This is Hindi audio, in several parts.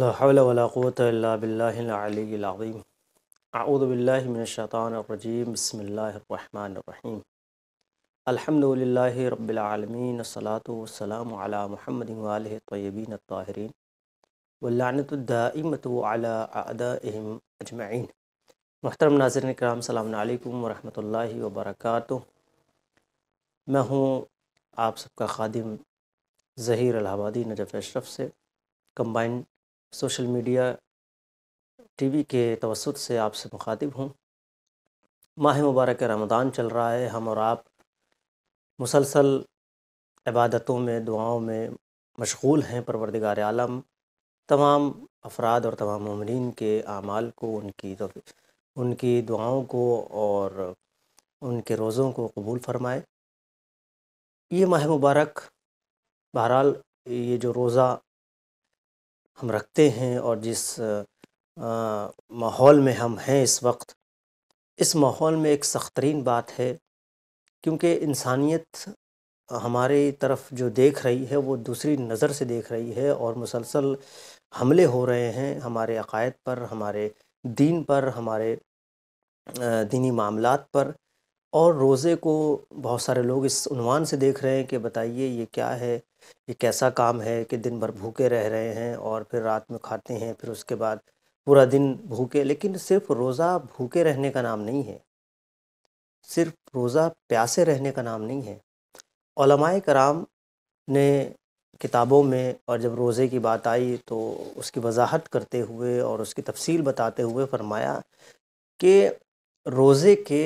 लावलाक़वतबिल्लाजीम आऊदबिल्लिनशानरजीम बसमीम अलहमदिल्ला रबालमीन सलातम महमद तयबीन ताहरीन वलानतमत अजमैन महतरम नाजरन कराम सलामकुम वरहमल वबरक मैं हूँ आप सबका ख़ादम ज़हीर अलाहाबादी नजफ़ अशरफ से कंबाइंड सोशल मीडिया टीवी के तवसत से आपसे मुखातिब हूँ माह मुबारक रमदान चल रहा है हम और आप मुसलसल इबादतों में दुआओं में मशगूल हैं परवरदिगार आलम तमाम अफराद और तमाम ममरिन के आमाल को उनकी उनकी दुआओं को और उनके रोज़ों को कबूल फरमाए ये माह मुबारक बहरहाल ये जो रोज़ा हम रखते हैं और जिस माहौल में हम हैं इस वक्त इस माहौल में एक सख्त तरीन बात है क्योंकि इंसानियत हमारे तरफ जो देख रही है वो दूसरी नज़र से देख रही है और मुसलसल हमले हो रहे हैं हमारे अकायद पर हमारे दीन पर हमारे दीनी मामलात पर और रोज़े को बहुत सारे लोग इस इसवान से देख रहे हैं कि बताइए ये क्या है ये कैसा काम है कि दिन भर भूखे रह रहे हैं और फिर रात में खाते हैं फिर उसके बाद पूरा दिन भूखे लेकिन सिर्फ रोज़ा भूखे रहने का नाम नहीं है सिर्फ रोज़ा प्यासे रहने का नाम नहीं है कराम ने किताबों में और जब रोज़े की बात आई तो उसकी वजाहत करते हुए और उसकी तफसील बताते हुए फरमाया कि रोज़े के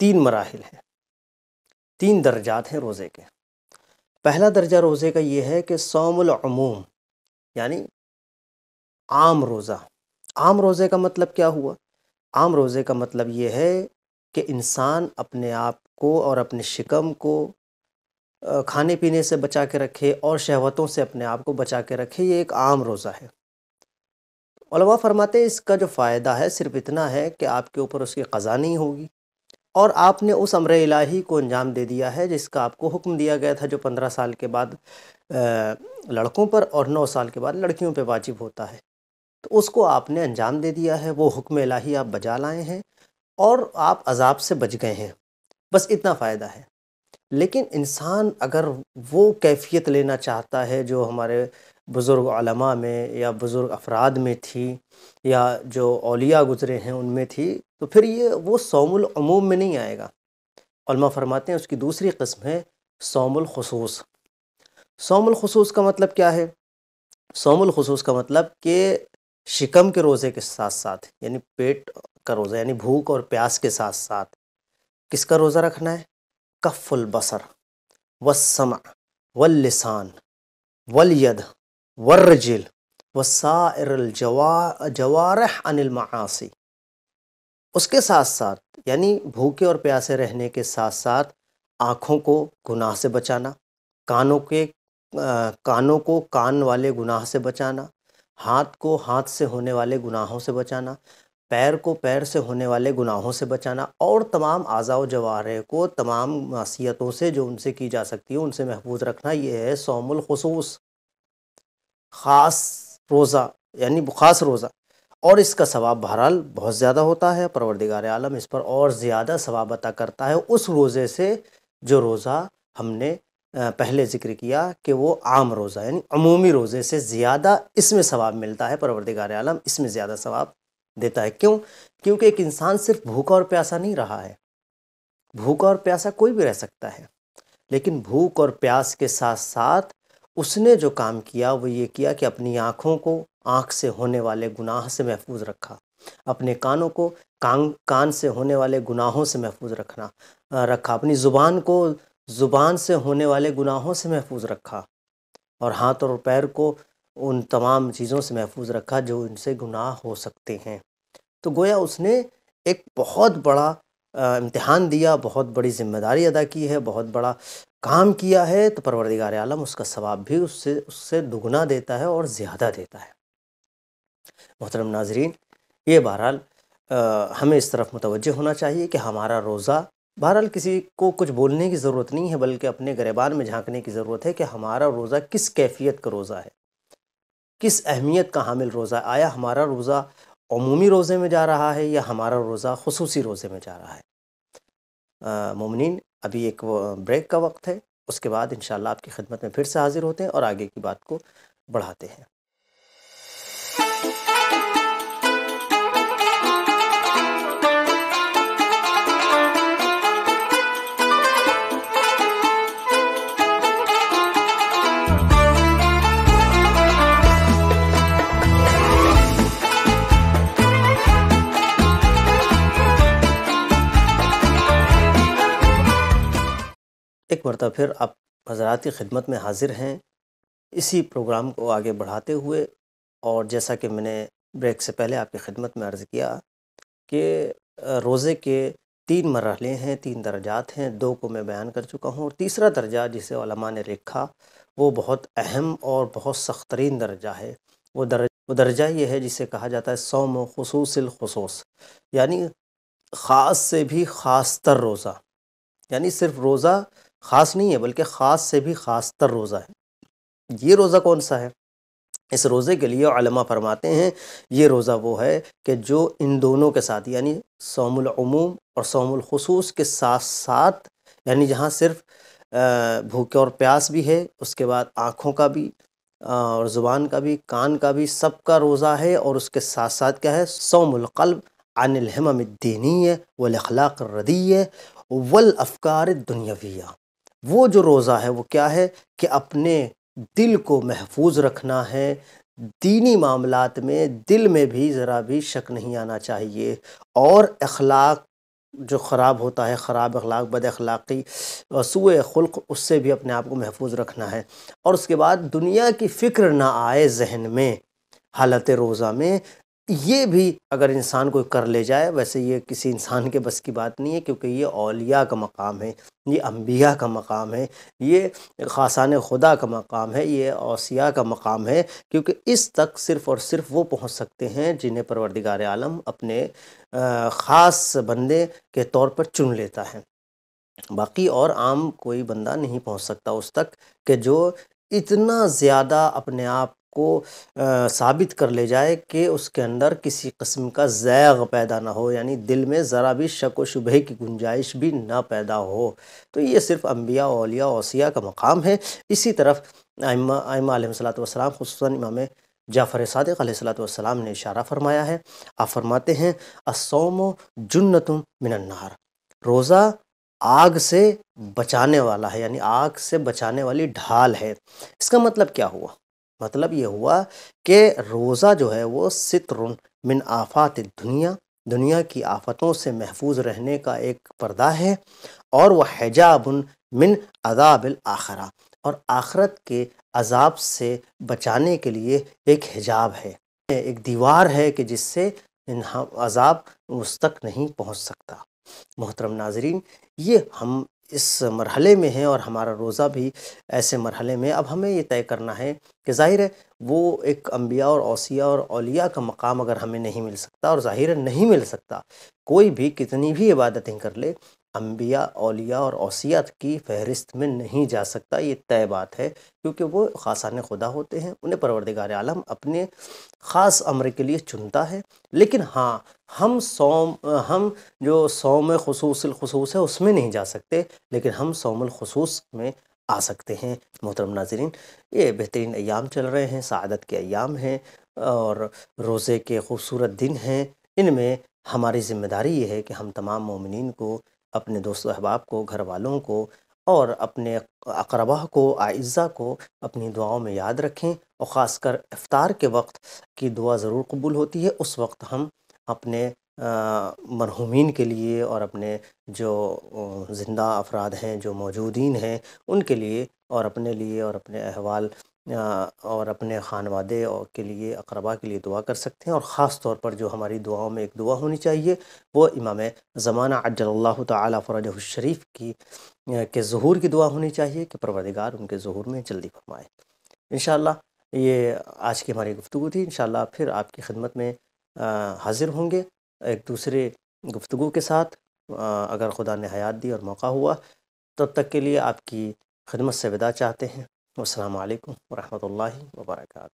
तीन मराहल हैं तीन दर्जात हैं रोज़े के पहला दर्जा रोज़े का ये है कि सोमूम यानी आम रोज़ा आम रोज़े का मतलब क्या हुआ आम रोज़े का मतलब ये है कि इंसान अपने आप को और अपने शिकम को खाने पीने से बचा के रखे और शहवतों से अपने आप को बचा के रखे ये एक आम रोज़ा है फरमाते इसका जो फ़ायदा है सिर्फ इतना है कि आपके ऊपर उसकी क़़ा नहीं होगी और आपने उस अमर इलाही को अंजाम दे दिया है जिसका आपको हुक्म दिया गया था जो पंद्रह साल के बाद लड़कों पर और नौ साल के बाद लड़कियों पर वाजिब होता है तो उसको आपने अंजाम दे दिया है वो हुक्म इलाही आप बजा लाए हैं और आप अजाब से बच गए हैं बस इतना फ़ायदा है लेकिन इंसान अगर वो कैफियत लेना चाहता है जो हमारे बुज़ुर्ग में या बुज़ुर्ग अफराद में थी या जो अलिया गुज़रे हैं उनमें थी तो फिर ये वो सोमूम में नहीं आएगा फरमाते हैं उसकी दूसरी कस्म है सोमुलखसूस सोमलखसूस का मतलब क्या है सोमूस का मतलब कि शिकम के रोज़े के साथ साथ यानी पेट का रोज़ा यानी भूख और प्यास के साथ साथ किसका रोज़ा रखना है कफ़ुलबसर वसम वसमा वल वर्रजिल वसाइर जवारह अनिल मासी उसके साथ साथ यानी भूखे और प्यासे रहने के साथ साथ आँखों को गुनाह से बचाना कानों के आ, कानों को कान वाले गुनाह से बचाना हाथ को हाथ से होने वाले गुनाहों से बचाना पैर को पैर से होने वाले गुनाहों से बचाना और तमाम आज़ा जवारे को तमाम मासीतों से जो उनसे की जा सकती है उनसे महफूज रखना ये है सोमलखसूस ख़ास रोज़ा यानी ख़ास रोज़ा और इसका सवाब बहरहाल बहुत ज़्यादा होता है परवरदिगार आलम इस पर और ज़्यादा सवाब अता करता है उस रोज़े से जो रोज़ा हमने पहले जिक्र किया कि वो आम रोज़ा यानी अमूमी रोज़े से ज़्यादा इसमें सवाब मिलता है परवरदिगार आलम इसमें ज़्यादा सवाब देता है क्यों क्योंकि एक इंसान सिर्फ भूखा और प्यासा नहीं रहा है भूखा और प्यासा कोई भी रह सकता है लेकिन भूख और प्यास के साथ साथ उसने जो काम किया वो ये किया कि अपनी आँखों को आँख से होने वाले गुनाह से महफूज रखा अपने कानों को कान कान से होने वाले गुनाहों से महफूज रखना रखा अपनी ज़ुबान को ज़ुबान से होने वाले गुनाहों से महफूज रखा और हाथ और पैर को उन तमाम चीज़ों से महफूज रखा जो उनसे गुनाह हो सकते हैं तो गोया उसने एक बहुत बड़ा इम्तहान दिया बहुत बड़ी ज़िम्मेदारी अदा की है बहुत बड़ा काम किया है तो परवरदिगार आलम उसका सवाब भी उससे उससे दुगना देता है और ज़्यादा देता है मोहतरम नाजरीन ये बहरहाल हमें इस तरफ मुतवजह होना चाहिए कि हमारा रोज़ा बहरहाल किसी को कुछ बोलने की ज़रूरत नहीं है बल्कि अपने गरेबान में झांकने की ज़रूरत है कि हमारा रोज़ा किस कैफियत का रोज़ा है किस अहमियत का हामिल रोज़ा आया हमारा रोज़ा अमूमी रोज़े में जा रहा है या हमारा रोज़ा खसूसी रोज़े में जा रहा है ममनिन अभी एक ब्रेक का वक्त है उसके बाद इन आपकी खिदमत में फिर से हाज़िर होते हैं और आगे की बात को बढ़ाते हैं मरतब फिर आप हजरात की खिदमत में हाजिर हैं इसी प्रोग्राम को आगे बढ़ाते हुए और जैसा कि मैंने ब्रेक से पहले आपकी खिदमत में अर्ज़ किया कि रोज़े के तीन मरहले हैं तीन दर्जात हैं दो को मैं बयान कर चुका हूँ और तीसरा दर्जा जिसे ने लिखा वो बहुत अहम और बहुत सख्त तरीन दर्जा है वो दर वो दर्जा ये है जिसे कहा जाता है सोम खसूसलखसूस यानी ख़ास से भी ख़ास तर रोज़ा यानी सिर्फ रोज़ा ख़ास नहीं है बल्कि ख़ास से भी ख़ास तर रोज़ा है ये रोज़ा कौन सा है इस रोज़े के लिए अलमा फरमाते हैं ये रोज़ा वो है कि जो इन दोनों के साथ यानी सोमूम और सोमूस के साथ साथ यानी जहाँ सिर्फ भूखे और प्यास भी है उसके बाद आँखों का भी और ज़ुबान का भी कान का भी सब का रोज़ा है और उसके साथ साथ क्या है सोमुलकल्ब अनिलहमदीनी वलखलाक रदी है अफकार दुनियावी वो जो रोज़ा है वो क्या है कि अपने दिल को महफूज रखना है दीनी मामलात में दिल में भी ज़रा भी शक नहीं आना चाहिए और अखलाक जो ख़राब होता है ख़राब अखलाक बद अखलाक़ी सूए खुल्क उससे भी अपने आप को महफूज रखना है और उसके बाद दुनिया की फ़िक्र ना आए जहन में हालत रोज़ा में ये भी अगर इंसान कोई कर ले जाए वैसे ये किसी इंसान के बस की बात नहीं है क्योंकि ये अलिया का मकाम है ये अम्बिया का मकाम है ये खासान खुदा का मकाम है ये ओसिया का मकाम है क्योंकि इस तक सिर्फ़ और सिर्फ वो पहुंच सकते हैं जिन्हें परवरदिगार आलम अपने ख़ास बंदे के तौर पर चुन लेता है बाकी और आम कोई बंदा नहीं पहुँच सकता उस तक कि जो इतना ज़्यादा अपने आप को साबित कर ले जाए कि उसके अंदर किसी कस्म का जैग पैदा ना हो यानी दिल में ज़रा भी शक व शुबे की गुंजाइश भी ना पैदा हो तो ये सिर्फ़ अम्बिया अलिया ओसिया का मकाम है इसी तरफ आइमा आइमा सलाम खूस इमाम जाफ़र सदक ने इशारा फरमाया है आप फरमाते हैं असोमो जन्नतुम मिनन्नार रोज़ा आग से बचाने वाला है यानी आग से बचाने वाली ढाल है इसका मतलब क्या हुआ मतलब ये हुआ कि रोज़ा जो है वो सितरुन मिन आफात दुनिया दुनिया की आफतों से महफूज रहने का एक पर्दा है और वह हैजाबन मिन अदाबिल आखरा और आखरत के अजाब से बचाने के लिए एक हिजाब है एक दीवार है कि जिससे अजाब उस तक नहीं पहुंच सकता मोहतरम नाजरीन ये हम इस मरहले में हैं और हमारा रोज़ा भी ऐसे मरहले में अब हमें ये तय करना है कि ज़ाहिर है वो एक अम्बिया और औसिया और अलिया का मकाम अगर हमें नहीं मिल सकता और ज़ाहिर नहीं मिल सकता कोई भी कितनी भी इबादतें कर ले अम्बिया अलिया और औसियात की फहरिस्त में नहीं जा सकता ये तय बात है क्योंकि वो खासान खुदा होते हैं उन्हें परवरदिगार आलम अपने ख़ास अमर के लिए चुनता है लेकिन हाँ हम सोम हम जो सोम खसूसलखसूस है उसमें नहीं जा सकते लेकिन हम सोमलखसूस में आ सकते हैं मोहतरम नाजरीन ये बेहतरीन अयाम चल रहे हैं सदत के अयाम हैं और रोज़े के खूबसूरत दिन हैं इनमें हमारी ज़िम्मेदारी ये है कि हम तमाम ममिन को अपने दोस्त अहबाब को घर वालों को और अपने अकरबा को आइज़ा को अपनी दुआओं में याद रखें और ख़ास कर इफ़ार के वक्त की दुआ ज़रूर कबूल होती है उस वक्त हम अपने मरहूमिन के लिए और अपने जो ज़िंदा अफराद हैं जो मौजूदीन हैं उनके लिए और अपने लिए और अपने अहवाल और अपने खान वादे के लिए अकरबा के लिए दुआ कर सकते हैं और ख़ास तौर पर जो हमारी दुआओं में एक दुआ होनी चाहिए वो इमाम ज़माना अज्जल्ला तफरज शरीफ की के जहूर की दुआ होनी चाहिए कि परवरदिगार उनके जहूर में जल्दी फरमाए इन ये आज की हमारी गुफ्तु थी इन फिर आपकी खिदमत में हाज़िर होंगे एक दूसरे गुफ्तु के साथ अगर खुदा ने हयात दी और मौका हुआ तब तक के लिए आपकी खिदमत से विदा चाहते हैं अल्लाम वरहमल वर्का